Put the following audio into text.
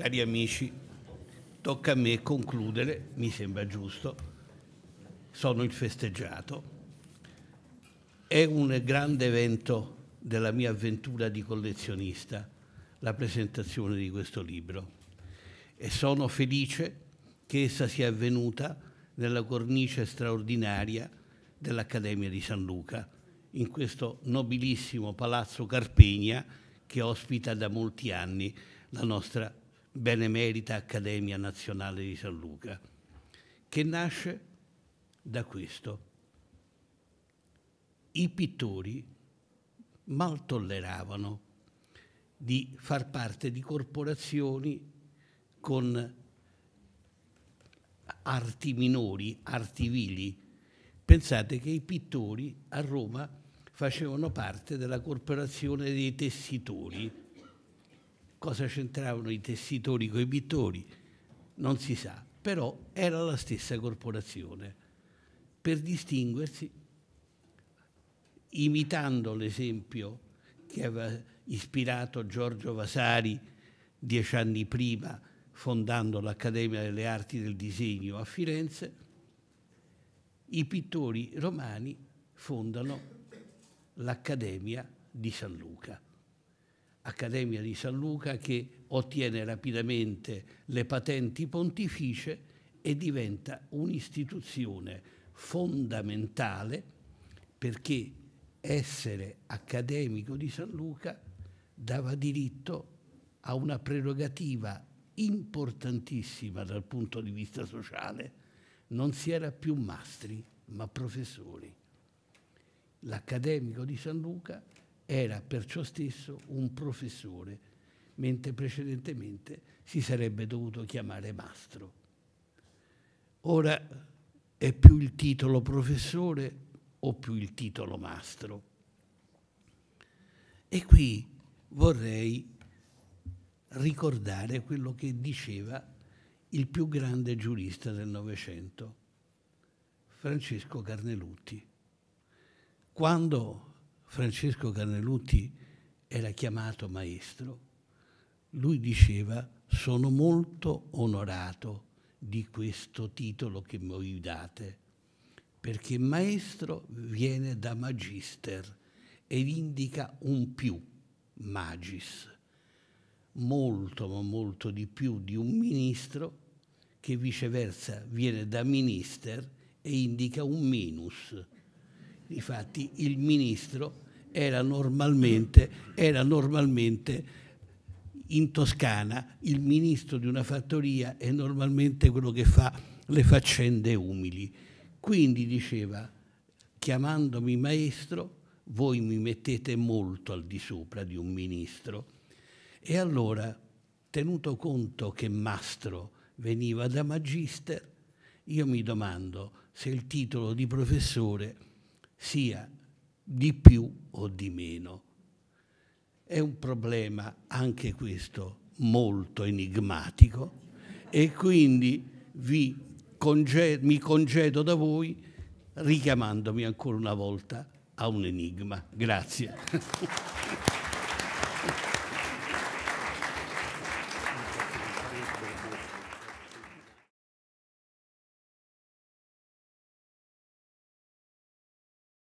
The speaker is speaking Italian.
Cari amici, tocca a me concludere, mi sembra giusto, sono il festeggiato. È un grande evento della mia avventura di collezionista, la presentazione di questo libro. E sono felice che essa sia avvenuta nella cornice straordinaria dell'Accademia di San Luca, in questo nobilissimo palazzo Carpegna che ospita da molti anni la nostra benemerita Accademia Nazionale di San Luca, che nasce da questo. I pittori mal tolleravano di far parte di corporazioni con arti minori, arti vili. Pensate che i pittori a Roma facevano parte della corporazione dei tessitori, cosa c'entravano i tessitori con i pittori, non si sa, però era la stessa corporazione. Per distinguersi, imitando l'esempio che aveva ispirato Giorgio Vasari dieci anni prima, fondando l'Accademia delle Arti del Disegno a Firenze, i pittori romani fondano l'Accademia di San Luca. Accademia di San Luca che ottiene rapidamente le patenti pontificie e diventa un'istituzione fondamentale perché essere accademico di San Luca dava diritto a una prerogativa importantissima dal punto di vista sociale. Non si era più mastri, ma professori. L'accademico di San Luca era perciò stesso un professore, mentre precedentemente si sarebbe dovuto chiamare mastro. Ora è più il titolo professore o più il titolo mastro. E qui vorrei ricordare quello che diceva il più grande giurista del Novecento, Francesco Carnelutti. Quando Francesco Carnelutti era chiamato maestro, lui diceva sono molto onorato di questo titolo che voi date, perché maestro viene da magister e indica un più, magis, molto ma molto di più di un ministro che viceversa viene da minister e indica un minus, Difatti il ministro era normalmente, era normalmente, in Toscana, il ministro di una fattoria è normalmente quello che fa le faccende umili. Quindi diceva, chiamandomi maestro, voi mi mettete molto al di sopra di un ministro. E allora, tenuto conto che mastro veniva da magister, io mi domando se il titolo di professore sia di più o di meno. È un problema anche questo molto enigmatico e quindi congedo, mi congedo da voi richiamandomi ancora una volta a un enigma. Grazie.